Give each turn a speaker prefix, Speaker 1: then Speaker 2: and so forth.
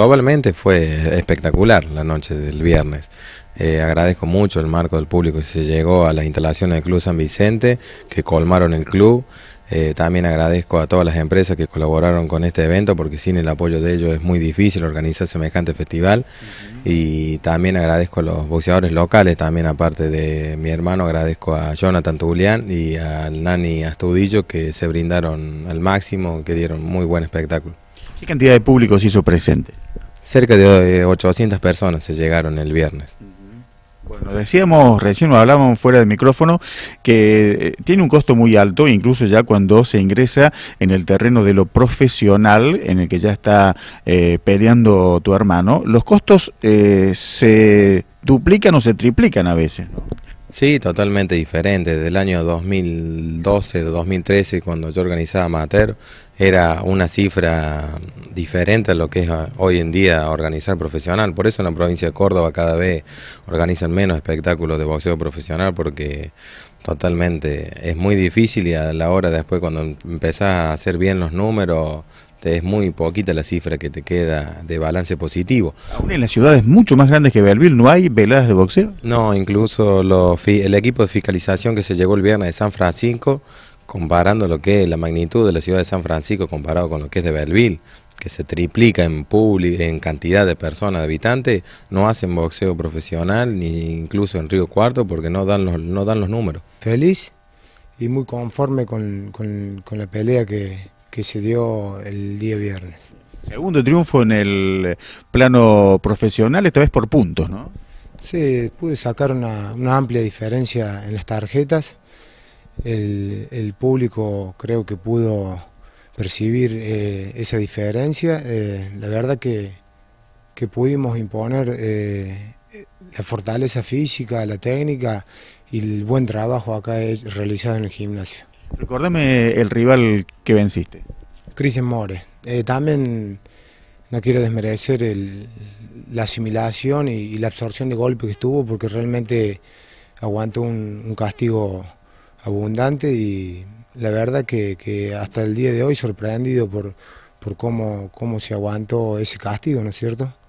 Speaker 1: Globalmente fue espectacular la noche del viernes. Eh, agradezco mucho el marco del público que se llegó a las instalaciones del Club San Vicente, que colmaron el club. Eh, también agradezco a todas las empresas que colaboraron con este evento, porque sin el apoyo de ellos es muy difícil organizar semejante festival. Y también agradezco a los boxeadores locales, también aparte de mi hermano, agradezco a Jonathan Tulian y a Nani Astudillo, que se brindaron al máximo, que dieron muy buen espectáculo.
Speaker 2: ¿Qué cantidad de público se hizo presente? Cerca de 800 eh, personas se llegaron el viernes. Bueno, decíamos, recién hablábamos fuera del micrófono, que eh, tiene un costo muy alto, incluso ya cuando se ingresa en el terreno de lo profesional, en el que ya está eh, peleando tu hermano, los costos se duplican o se triplican a veces.
Speaker 1: Sí, totalmente diferente. Desde el año 2012, 2013, cuando yo organizaba Amateur, era una cifra diferente a lo que es ah, hoy en día organizar profesional. Por eso en la provincia de Córdoba cada vez organizan menos espectáculos de boxeo profesional porque totalmente es muy difícil y a la hora después cuando empezás a hacer bien los números te es muy poquita la cifra que te queda de balance positivo.
Speaker 2: Aún en las ciudades mucho más grandes que Belville no hay veladas de boxeo.
Speaker 1: No, incluso los, el equipo de fiscalización que se llegó el viernes de San Francisco comparando lo que es la magnitud de la ciudad de San Francisco comparado con lo que es de Belleville, que se triplica en, en cantidad de personas, de habitantes, no hacen boxeo profesional, ni incluso en Río Cuarto, porque no dan los, no dan los números.
Speaker 3: Feliz y muy conforme con, la pelea que, se dio el día viernes.
Speaker 2: Segundo triunfo en el plano profesional, esta vez por puntos, ¿no?
Speaker 3: Sí, pude sacar una, una amplia diferencia en las tarjetas el, público creo que pudo percibir eh, esa diferencia. Eh, la verdad que, pudimos imponer eh, la fortaleza física, la técnica y el buen trabajo acá realizado en el gimnasio.
Speaker 2: Recuérdame el rival que venciste.
Speaker 3: Cristian More. también no quiero desmerecer la asimilación y, la absorción de golpes que estuvo porque realmente aguantó un castigo abundante y la verdad que, hasta el día de hoy sorprendido por, por cómo, cómo se aguantó ese castigo, ¿no es cierto?